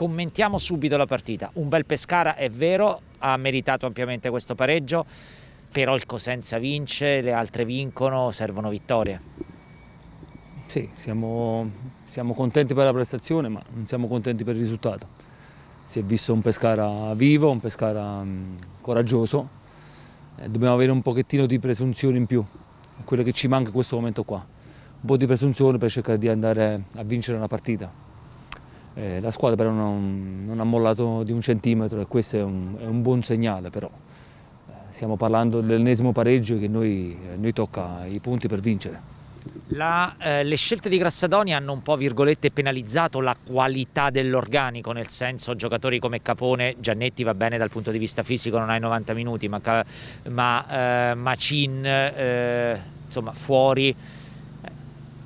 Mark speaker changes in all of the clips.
Speaker 1: commentiamo subito la partita. Un bel Pescara, è vero, ha meritato ampiamente questo pareggio, però il Cosenza vince, le altre vincono, servono vittorie.
Speaker 2: Sì, siamo, siamo contenti per la prestazione, ma non siamo contenti per il risultato. Si è visto un Pescara vivo, un Pescara mm, coraggioso. Eh, dobbiamo avere un pochettino di presunzione in più, quello che ci manca in questo momento qua. Un po' di presunzione per cercare di andare a vincere una partita. Eh, la squadra però non, non, ha mollato di un centimetro e questo è un, è un buon segnale però. Eh, stiamo parlando dell'ennesimo pareggio che noi, eh, noi tocca i punti per vincere.
Speaker 1: La, eh, le scelte di Grassadoni hanno un po' virgolette penalizzato la qualità dell'organico, nel senso giocatori come Capone, Giannetti va bene dal punto di vista fisico, non hai 90 minuti, ma, ma eh, Macin eh, insomma fuori. Eh,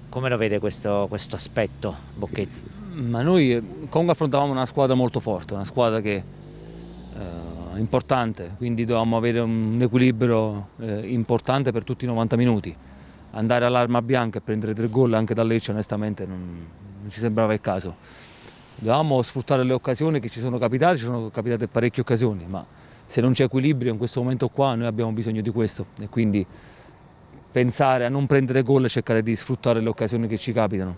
Speaker 2: come lo vede questo, questo aspetto Bocchetti? ma noi comunque affrontavamo una squadra molto forte, una squadra che eh, importante, quindi dovevamo avere un equilibrio eh, importante per tutti i 90 minuti. Andare all'arma bianca e prendere tre gol anche da Lecce onestamente non, non ci sembrava il caso. Dovevamo sfruttare le occasioni che ci sono capitate, ci sono capitate parecchie occasioni, ma se non c'è equilibrio in questo momento qua noi abbiamo bisogno di questo e quindi pensare a non prendere gol e cercare di sfruttare le occasioni che ci capitano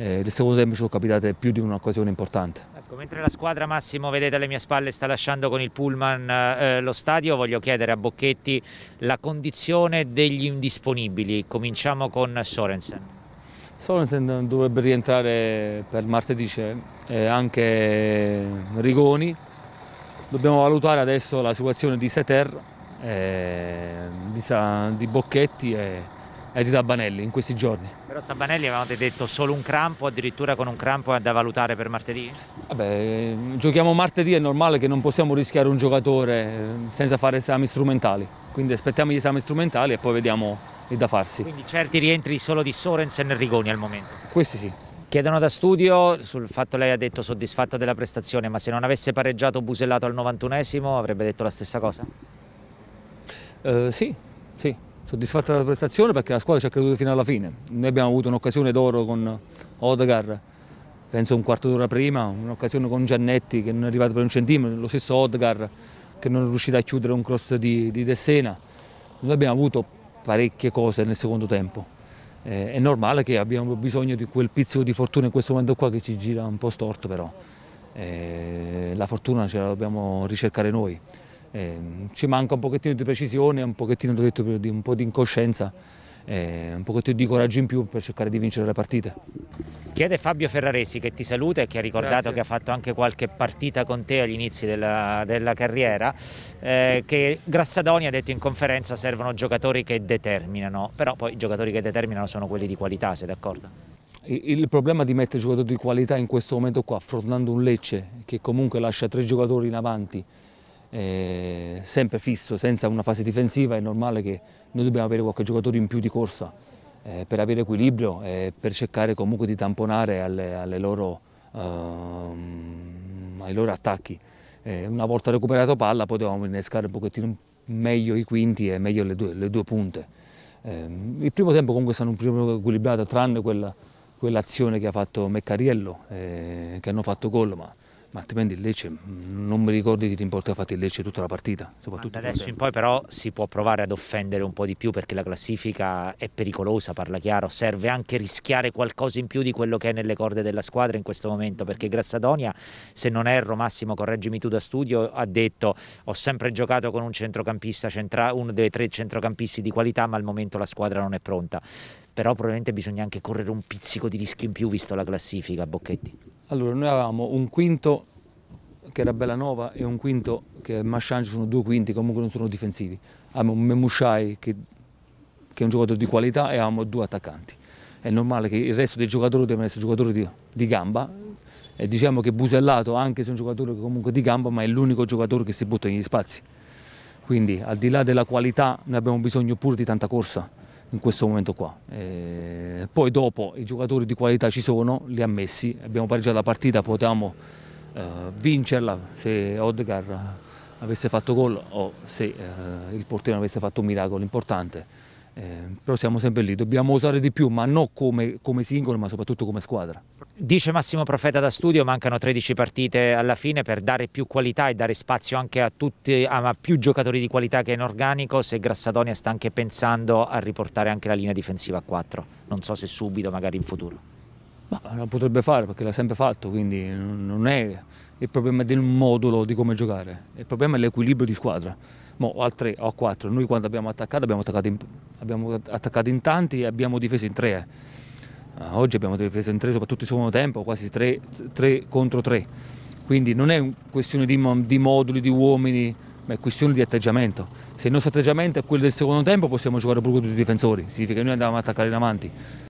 Speaker 2: eh, nel secondo tempo ci sono capitate più di un'occasione importante. Ecco,
Speaker 1: mentre la squadra Massimo, vedete alle mie spalle, sta lasciando con il pullman eh, lo stadio, voglio chiedere a Bocchetti la condizione degli indisponibili. Cominciamo con Sorensen.
Speaker 2: Sorensen dovrebbe rientrare per martedì, c'è eh, anche Rigoni. Dobbiamo valutare adesso la situazione di Seter, eh, di, di Bocchetti e è di Tabanelli in questi giorni.
Speaker 1: Però Tabanelli avevate detto solo un crampo, addirittura con un crampo è da valutare per martedì?
Speaker 2: Vabbè, giochiamo martedì, è normale che non possiamo rischiare un giocatore eh, senza fare esami strumentali, quindi aspettiamo gli esami strumentali e poi vediamo il da farsi. Quindi certi rientri solo di
Speaker 1: Sorensen e Rigoni al momento? Questi sì. Chiedono da studio sul fatto che lei ha detto soddisfatta della prestazione, ma se non avesse pareggiato Busellato al 91esimo avrebbe detto la stessa cosa?
Speaker 2: Uh, sì, sì, soddisfatta della prestazione perché la squadra ci ha creduto fino alla fine. Noi abbiamo avuto un'occasione d'oro con Odegar, penso un quarto d'ora prima, un'occasione con Giannetti che non è arrivato per un centimetro, lo stesso Odegar che non è riuscito a chiudere un cross di, di Dessena. Noi abbiamo avuto parecchie cose nel secondo tempo. Eh, è normale che abbiamo bisogno di quel pizzico di fortuna in questo momento qua che ci gira un po' storto però. Eh, la fortuna ce la dobbiamo ricercare noi. Eh, ci manca un pochettino di precisione, un pochettino detto, di, un po' di incoscienza, eh, un pochettino di coraggio in più per cercare di vincere la partita.
Speaker 1: Chiede Fabio Ferraresi che ti saluta e che ha ricordato Grazie. che ha fatto anche qualche partita con te agli inizi della, della carriera, eh, che Grassadoni ha detto in conferenza servono giocatori che determinano, però poi i giocatori che determinano sono quelli di qualità, sei d'accordo?
Speaker 2: Il problema di mettere giocatori di qualità in questo momento qua, affrontando un Lecce che comunque lascia tre giocatori in avanti, eh, sempre fisso, senza una fase difensiva, è normale che noi dobbiamo avere qualche giocatore in più di corsa eh, per avere equilibrio e per cercare comunque di tamponare alle, alle loro, ehm, ai loro attacchi. Eh, una volta recuperato palla potevamo innescare un pochettino meglio i quinti e meglio le due, le due punte. Ehm, il primo tempo comunque è stato un primo equilibrato tranne quella, quell'azione che ha fatto Meccariello, eh, che hanno fatto gol, ma ma altrimenti il Lecce, non mi ricordo che rimporti ha fatto il Lecce tutta la partita. Soprattutto da adesso in
Speaker 1: poi però si può provare ad offendere un po' di più perché la classifica è pericolosa, parla chiaro, serve anche rischiare qualcosa in più di quello che è nelle corde della squadra in questo momento perché Grassadonia, se non erro Massimo, correggimi tu da studio, ha detto ho sempre giocato con un centrocampista, centra- uno dei tre centrocampisti di qualità ma al momento la squadra non è pronta. Però probabilmente bisogna anche correre un pizzico di rischio in più visto la classifica, Bocchetti.
Speaker 2: Allora, noi avevamo un quinto che era Bellanova e un quinto che è Mascian, sono due quinti, comunque non sono difensivi. Abbiamo un Memushai che, che, è un giocatore di qualità e avevamo due attaccanti. È normale che il resto dei giocatori devono essere giocatori di, di gamba e diciamo che Busellato, anche se è un giocatore comunque di gamba, ma è l'unico giocatore che si butta negli spazi. Quindi al di là della qualità ne abbiamo bisogno pure di tanta corsa in questo momento qua. E poi dopo i giocatori di qualità ci sono, li ha messi, abbiamo pareggiato la partita, potevamo eh, vincerla se Odegar avesse fatto gol o se eh, il portiere avesse fatto un miracolo importante. Eh, però siamo sempre lì, dobbiamo usare di più, ma non come, come singolo, ma soprattutto come squadra. Dice Massimo Profeta da studio, mancano 13 partite
Speaker 1: alla fine per dare più qualità e dare spazio anche a, tutti, a più giocatori di qualità che in organico, se Grassadonia sta anche pensando a riportare anche la linea difensiva a 4, non so se
Speaker 2: subito, magari in futuro. Ma lo potrebbe fare perché l'ha sempre fatto, quindi non è il problema del modulo di come giocare, il problema è l'equilibrio di squadra. Mo, ho a tre, ho a quattro. Noi quando abbiamo attaccato abbiamo attaccato in, abbiamo attaccato in tanti e abbiamo difeso in tre. Uh, oggi abbiamo difeso in tre, soprattutto in secondo tempo, quasi tre, contro tre. Quindi non è questione di, di moduli, di uomini, ma è questione di atteggiamento. Se il nostro atteggiamento è quello del secondo tempo possiamo giocare pure con tutti i difensori, significa che noi andiamo ad attaccare in avanti.